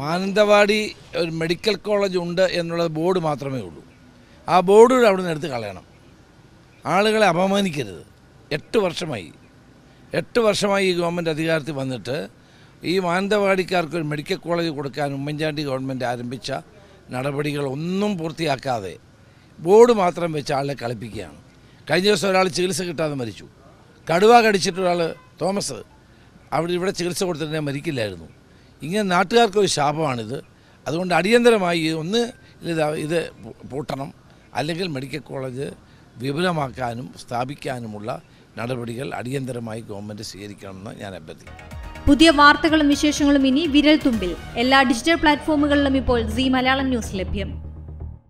മാനന്തവാടി ഒരു medical college ഉണ്ട് എന്നുള്ളത് ബോർഡ് മാത്രമേ ഉള്ളൂ ആ ബോർഡ് അവിടെ നിന്ന് എടുത്ത് കളയണം ആളുകളെ അപമാനിക്കരുത് എട്ട് വർഷമായി എട്ട് വർഷമായി ഈ ഗവൺമെൻറ് അധികാരത്തിൽ വന്നിട്ട് ഈ മാനന്തവാടിക്കാർക്ക് ഒരു മെഡിക്കൽ കോളേജ് കൊടുക്കാൻ ഉമ്മൻചാണ്ടി ഗവൺമെൻറ് ആരംഭിച്ച നടപടികൾ ഒന്നും പൂർത്തിയാക്കാതെ ബോർഡ് മാത്രം വെച്ച് ആളെ കളിപ്പിക്കുകയാണ് കഴിഞ്ഞ ദിവസം ഒരാൾ ചികിത്സ കിട്ടാതെ മരിച്ചു കടുവ കടിച്ചിട്ടൊരാൾ തോമസ് അവിടെ ഇവിടെ ചികിത്സ കൊടുത്തിട്ടുണ്ടെങ്കിൽ മരിക്കില്ലായിരുന്നു ഇങ്ങനെ നാട്ടുകാർക്കൊരു ശാപമാണിത് അതുകൊണ്ട് അടിയന്തരമായി ഒന്ന് ഇത് ഇത് പൂട്ടണം അല്ലെങ്കിൽ മെഡിക്കൽ കോളേജ് വിപുലമാക്കാനും സ്ഥാപിക്കാനുമുള്ള നടപടികൾ അടിയന്തരമായി ഗവൺമെന്റ് സ്വീകരിക്കണമെന്ന് ഞാൻ അഭ്യർത്ഥിക്കുന്നു പുതിയ വാർത്തകളും വിശേഷങ്ങളും ഇനി വിരൽ തുമ്പിൽ എല്ലാ ഡിജിറ്റൽ പ്ലാറ്റ്ഫോമുകളിലും ഇപ്പോൾ സി മലയാളം ന്യൂസ് ലഭ്യം